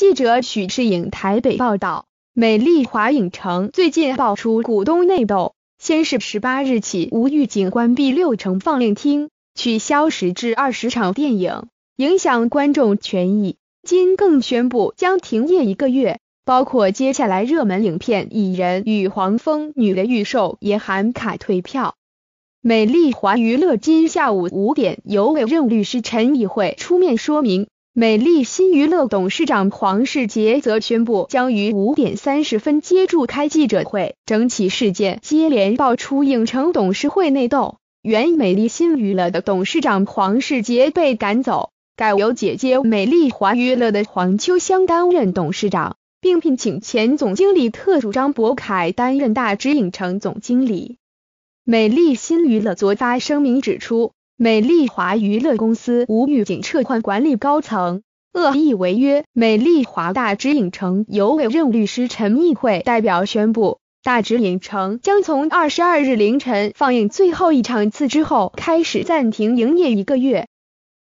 记者许世颖台北报道，美丽华影城最近爆出股东内斗，先是十八日起无预警关闭六成放映厅，取消十至二十场电影，影响观众权益。今更宣布将停业一个月，包括接下来热门影片《蚁人与黄蜂女》的预售也含卡退票。美丽华娱乐今下午五点由委任律师陈以慧出面说明。美丽新娱乐董事长黄世杰则宣布将于五点三十分接住开记者会。整起事件接连爆出影城董事会内斗，原美丽新娱乐的董事长黄世杰被赶走，改由姐姐美丽华娱乐的黄秋香担任董事长，并聘请前总经理特助张博凯担任大直影城总经理。美丽新娱乐昨发声明指出。美丽华娱乐公司吴预景撤换管理高层，恶意违约。美丽华大直影城由委任律师陈议会代表宣布，大直影城将从二十二日凌晨放映最后一场次之后开始暂停营业一个月。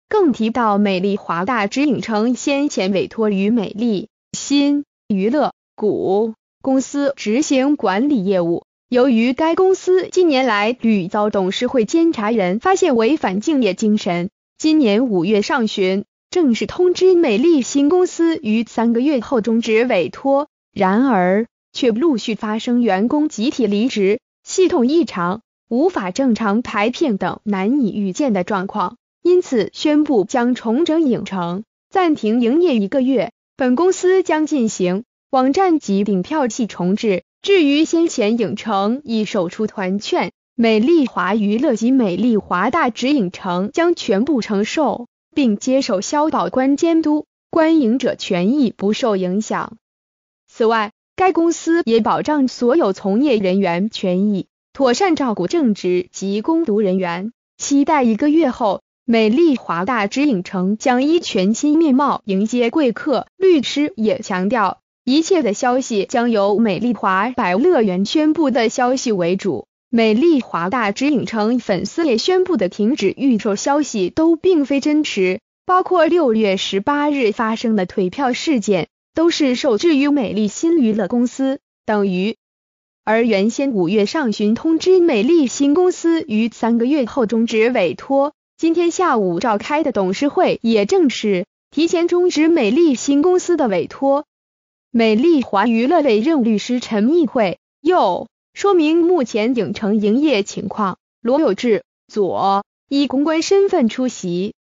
更提到，美丽华大直影城先前委托于美丽新娱乐股公司执行管理业务。由于该公司近年来屡遭董事会监察人发现违反敬业精神，今年五月上旬正式通知美丽新公司于三个月后终止委托。然而，却陆续发生员工集体离职、系统异常、无法正常排片等难以预见的状况，因此宣布将重整影城，暂停营业一个月。本公司将进行网站及顶票器重置。至于先前影城已售出团券，美丽华娱乐及美丽华大指影城将全部承受，并接受消保官监督，观影者权益不受影响。此外，该公司也保障所有从业人员权益，妥善照顾正职及工读人员。期待一个月后，美丽华大指影城将以全新面貌迎接贵客。律师也强调。一切的消息将由美丽华百乐园宣布的消息为主，美丽华大直影城粉丝也宣布的停止预售消息都并非真实，包括六月十八日发生的退票事件，都是受制于美丽新娱乐公司等于。而原先五月上旬通知美丽新公司于三个月后终止委托，今天下午召开的董事会也正式提前终止美丽新公司的委托。美丽华娱乐委任律师陈密会右说明目前影城营业情况，罗有志左以公关身份出席。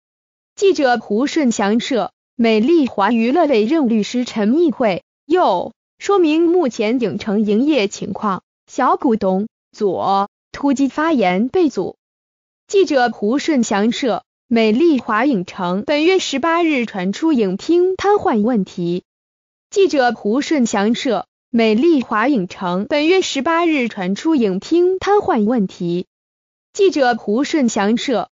记者胡顺祥摄。美丽华娱乐委任律师陈密会右说明目前影城营业情况，小股东左突击发言被阻。记者胡顺祥摄。美丽华影城本月十八日传出影厅瘫痪问题。记者胡顺祥摄，美丽华影城本月十八日传出影厅瘫痪问题。记者胡顺祥摄。